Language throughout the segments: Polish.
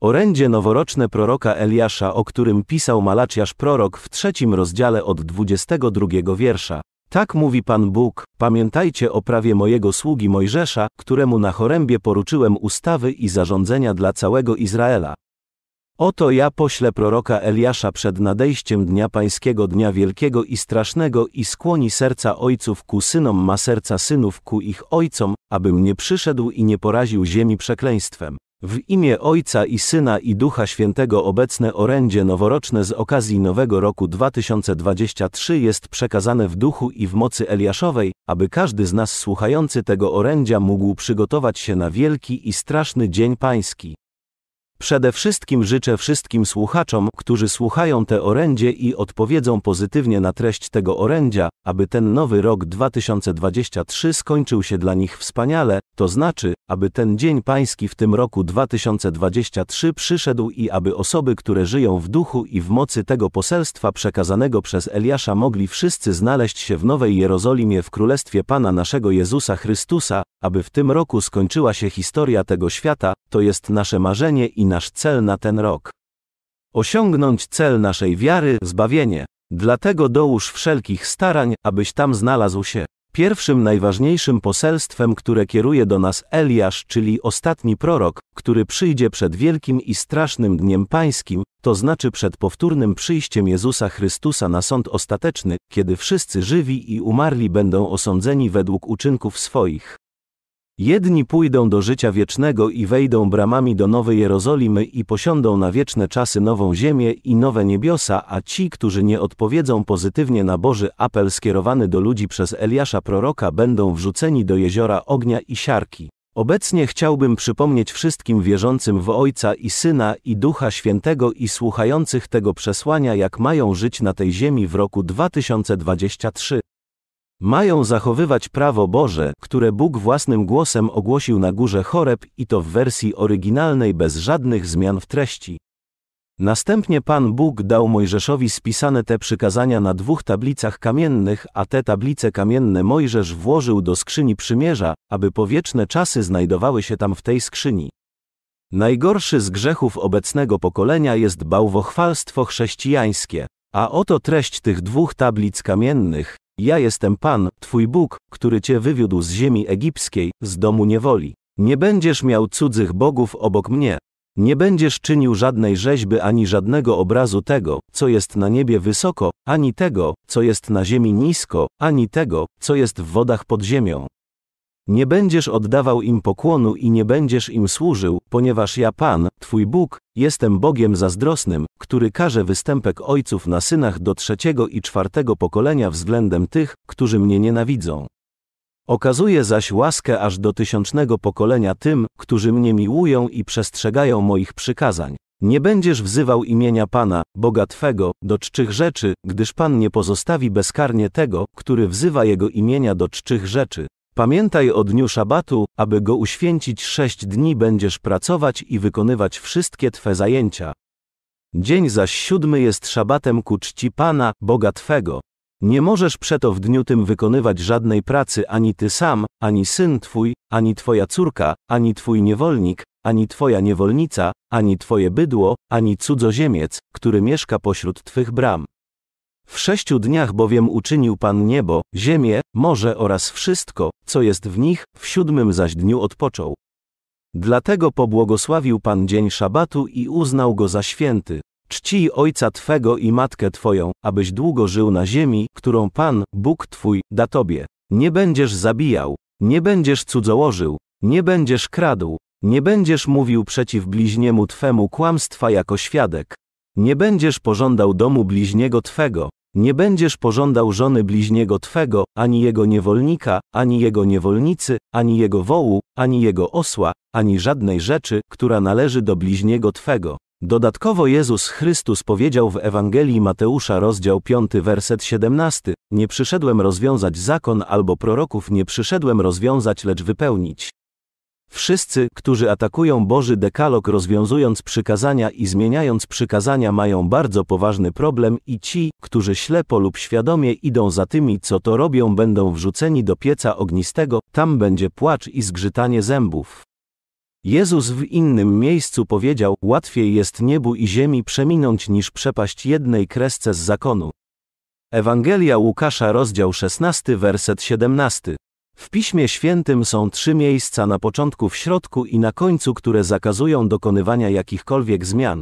Orędzie noworoczne proroka Eliasza, o którym pisał Malachiasz prorok w trzecim rozdziale od 22 wiersza. Tak mówi Pan Bóg, pamiętajcie o prawie mojego sługi Mojżesza, któremu na chorębie poruczyłem ustawy i zarządzenia dla całego Izraela. Oto ja poślę proroka Eliasza przed nadejściem dnia pańskiego dnia wielkiego i strasznego i skłoni serca ojców ku synom ma serca synów ku ich ojcom, abym nie przyszedł i nie poraził ziemi przekleństwem. W imię Ojca i Syna i Ducha Świętego obecne orędzie noworoczne z okazji Nowego Roku 2023 jest przekazane w duchu i w mocy Eliaszowej, aby każdy z nas słuchający tego orędzia mógł przygotować się na wielki i straszny dzień pański. Przede wszystkim życzę wszystkim słuchaczom, którzy słuchają te orędzie i odpowiedzą pozytywnie na treść tego orędzia, aby ten nowy rok 2023 skończył się dla nich wspaniale, to znaczy, aby ten dzień pański w tym roku 2023 przyszedł i aby osoby, które żyją w duchu i w mocy tego poselstwa przekazanego przez Eliasza mogli wszyscy znaleźć się w Nowej Jerozolimie w Królestwie Pana naszego Jezusa Chrystusa, aby w tym roku skończyła się historia tego świata, to jest nasze marzenie i nasz cel na ten rok. Osiągnąć cel naszej wiary, zbawienie. Dlatego dołóż wszelkich starań, abyś tam znalazł się. Pierwszym najważniejszym poselstwem, które kieruje do nas Eliasz, czyli ostatni prorok, który przyjdzie przed wielkim i strasznym dniem pańskim, to znaczy przed powtórnym przyjściem Jezusa Chrystusa na sąd ostateczny, kiedy wszyscy żywi i umarli będą osądzeni według uczynków swoich. Jedni pójdą do życia wiecznego i wejdą bramami do Nowej Jerozolimy i posiądą na wieczne czasy nową ziemię i nowe niebiosa, a ci, którzy nie odpowiedzą pozytywnie na Boży apel skierowany do ludzi przez Eliasza proroka, będą wrzuceni do jeziora ognia i siarki. Obecnie chciałbym przypomnieć wszystkim wierzącym w Ojca i Syna i Ducha Świętego i słuchających tego przesłania, jak mają żyć na tej ziemi w roku 2023. Mają zachowywać prawo Boże, które Bóg własnym głosem ogłosił na górze Choreb i to w wersji oryginalnej bez żadnych zmian w treści. Następnie Pan Bóg dał Mojżeszowi spisane te przykazania na dwóch tablicach kamiennych, a te tablice kamienne Mojżesz włożył do skrzyni przymierza, aby powieczne czasy znajdowały się tam w tej skrzyni. Najgorszy z grzechów obecnego pokolenia jest bałwochwalstwo chrześcijańskie, a oto treść tych dwóch tablic kamiennych, ja jestem Pan, Twój Bóg, który Cię wywiódł z ziemi egipskiej, z domu niewoli. Nie będziesz miał cudzych bogów obok mnie. Nie będziesz czynił żadnej rzeźby ani żadnego obrazu tego, co jest na niebie wysoko, ani tego, co jest na ziemi nisko, ani tego, co jest w wodach pod ziemią. Nie będziesz oddawał im pokłonu i nie będziesz im służył, ponieważ ja Pan, Twój Bóg, jestem Bogiem zazdrosnym, który karze występek ojców na synach do trzeciego i czwartego pokolenia względem tych, którzy mnie nienawidzą. Okazuje zaś łaskę aż do tysiącznego pokolenia tym, którzy mnie miłują i przestrzegają moich przykazań. Nie będziesz wzywał imienia Pana, Boga Twego, do czczych rzeczy, gdyż Pan nie pozostawi bezkarnie tego, który wzywa Jego imienia do czczych rzeczy. Pamiętaj o dniu szabatu, aby go uświęcić sześć dni będziesz pracować i wykonywać wszystkie Twe zajęcia. Dzień zaś siódmy jest szabatem ku czci Pana, Boga Twego. Nie możesz przeto w dniu tym wykonywać żadnej pracy ani Ty sam, ani syn Twój, ani Twoja córka, ani Twój niewolnik, ani Twoja niewolnica, ani Twoje bydło, ani cudzoziemiec, który mieszka pośród Twych bram. W sześciu dniach bowiem uczynił Pan niebo, ziemię, morze oraz wszystko, co jest w nich, w siódmym zaś dniu odpoczął. Dlatego pobłogosławił Pan dzień szabatu i uznał go za święty. Czcij ojca Twego i matkę Twoją, abyś długo żył na ziemi, którą Pan, Bóg Twój, da Tobie. Nie będziesz zabijał, nie będziesz cudzołożył, nie będziesz kradł, nie będziesz mówił przeciw bliźniemu Twemu kłamstwa jako świadek. Nie będziesz pożądał domu bliźniego Twego. Nie będziesz pożądał żony bliźniego twego, ani jego niewolnika, ani jego niewolnicy, ani jego wołu, ani jego osła, ani żadnej rzeczy, która należy do bliźniego twego. Dodatkowo Jezus Chrystus powiedział w Ewangelii Mateusza rozdział 5 werset 17: Nie przyszedłem rozwiązać zakon albo proroków, nie przyszedłem rozwiązać, lecz wypełnić. Wszyscy, którzy atakują Boży dekalog rozwiązując przykazania i zmieniając przykazania mają bardzo poważny problem i ci, którzy ślepo lub świadomie idą za tymi, co to robią, będą wrzuceni do pieca ognistego, tam będzie płacz i zgrzytanie zębów. Jezus w innym miejscu powiedział: Łatwiej jest niebu i ziemi przeminąć niż przepaść jednej kresce z zakonu. Ewangelia Łukasza, rozdział 16, werset 17. W Piśmie Świętym są trzy miejsca na początku, w środku i na końcu, które zakazują dokonywania jakichkolwiek zmian.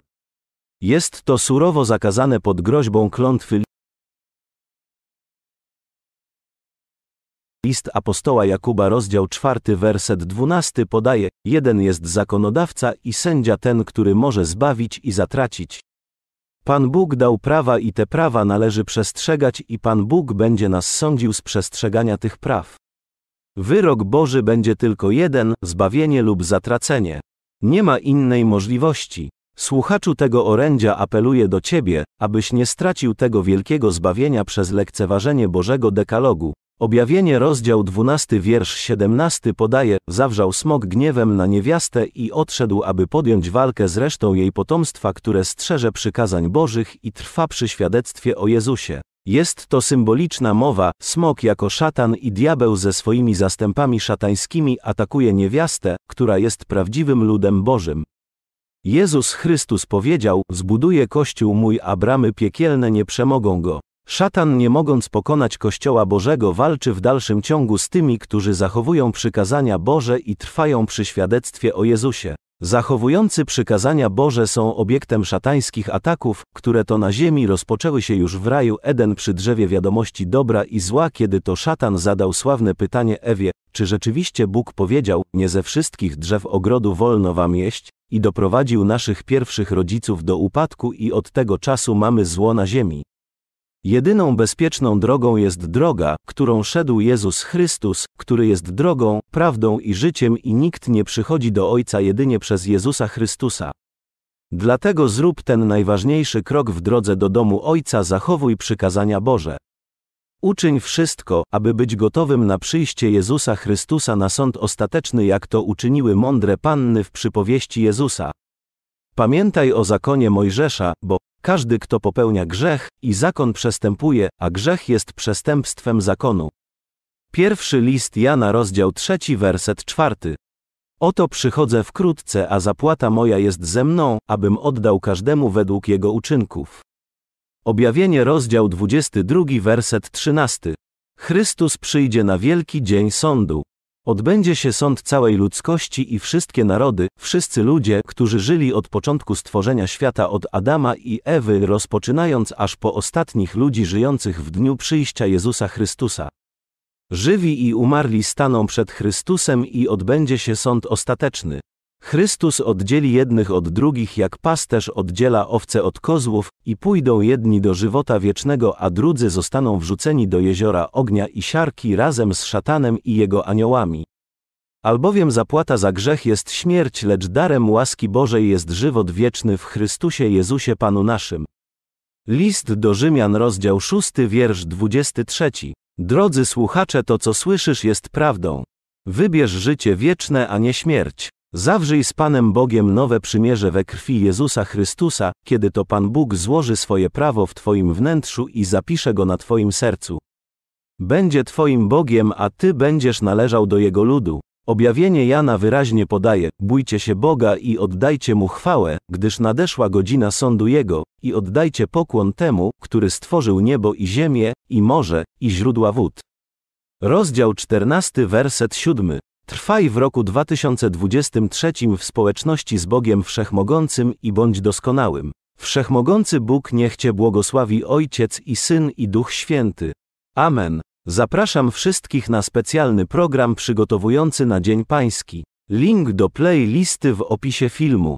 Jest to surowo zakazane pod groźbą klątwy. List apostoła Jakuba, rozdział 4, werset 12 podaje: Jeden jest zakonodawca i sędzia ten, który może zbawić i zatracić. Pan Bóg dał prawa i te prawa należy przestrzegać, i Pan Bóg będzie nas sądził z przestrzegania tych praw. Wyrok Boży będzie tylko jeden, zbawienie lub zatracenie. Nie ma innej możliwości. Słuchaczu tego orędzia apeluję do Ciebie, abyś nie stracił tego wielkiego zbawienia przez lekceważenie Bożego dekalogu. Objawienie rozdział 12 wiersz 17 podaje, zawrzał smok gniewem na niewiastę i odszedł, aby podjąć walkę z resztą jej potomstwa, które strzeże przykazań Bożych i trwa przy świadectwie o Jezusie. Jest to symboliczna mowa, smok jako szatan i diabeł ze swoimi zastępami szatańskimi atakuje niewiastę, która jest prawdziwym ludem Bożym. Jezus Chrystus powiedział, zbuduje kościół mój, a bramy piekielne nie przemogą go. Szatan nie mogąc pokonać Kościoła Bożego walczy w dalszym ciągu z tymi, którzy zachowują przykazania Boże i trwają przy świadectwie o Jezusie. Zachowujący przykazania Boże są obiektem szatańskich ataków, które to na ziemi rozpoczęły się już w raju Eden przy drzewie wiadomości dobra i zła, kiedy to szatan zadał sławne pytanie Ewie, czy rzeczywiście Bóg powiedział, nie ze wszystkich drzew ogrodu wolno wam jeść, i doprowadził naszych pierwszych rodziców do upadku i od tego czasu mamy zło na ziemi. Jedyną bezpieczną drogą jest droga, którą szedł Jezus Chrystus, który jest drogą, prawdą i życiem i nikt nie przychodzi do Ojca jedynie przez Jezusa Chrystusa. Dlatego zrób ten najważniejszy krok w drodze do domu Ojca, zachowuj przykazania Boże. Uczyń wszystko, aby być gotowym na przyjście Jezusa Chrystusa na sąd ostateczny, jak to uczyniły mądre panny w przypowieści Jezusa. Pamiętaj o zakonie Mojżesza, bo każdy, kto popełnia grzech, i zakon przestępuje, a grzech jest przestępstwem zakonu. Pierwszy list Jana, rozdział trzeci werset czwarty. Oto przychodzę wkrótce, a zapłata moja jest ze mną, abym oddał każdemu według jego uczynków. Objawienie, rozdział 22, werset 13. Chrystus przyjdzie na wielki dzień sądu. Odbędzie się sąd całej ludzkości i wszystkie narody, wszyscy ludzie, którzy żyli od początku stworzenia świata od Adama i Ewy, rozpoczynając aż po ostatnich ludzi żyjących w dniu przyjścia Jezusa Chrystusa. Żywi i umarli staną przed Chrystusem i odbędzie się sąd ostateczny. Chrystus oddzieli jednych od drugich, jak pasterz oddziela owce od kozłów, i pójdą jedni do żywota wiecznego, a drudzy zostaną wrzuceni do jeziora ognia i siarki razem z szatanem i jego aniołami. Albowiem zapłata za grzech jest śmierć, lecz darem łaski Bożej jest żywot wieczny w Chrystusie Jezusie Panu naszym. List do Rzymian, rozdział 6, wiersz 23. Drodzy słuchacze, to co słyszysz jest prawdą. Wybierz życie wieczne, a nie śmierć. Zawrzyj z Panem Bogiem nowe przymierze we krwi Jezusa Chrystusa, kiedy to Pan Bóg złoży swoje prawo w Twoim wnętrzu i zapisze go na Twoim sercu. Będzie Twoim Bogiem, a Ty będziesz należał do Jego ludu. Objawienie Jana wyraźnie podaje: Bójcie się Boga i oddajcie mu chwałę, gdyż nadeszła godzina sądu Jego, i oddajcie pokłon temu, który stworzył niebo i ziemię, i morze, i źródła wód. Rozdział 14, werset 7. Trwaj w roku 2023 w społeczności z Bogiem Wszechmogącym i bądź doskonałym. Wszechmogący Bóg niech Cię błogosławi Ojciec i Syn i Duch Święty. Amen. Zapraszam wszystkich na specjalny program przygotowujący na Dzień Pański. Link do playlisty w opisie filmu.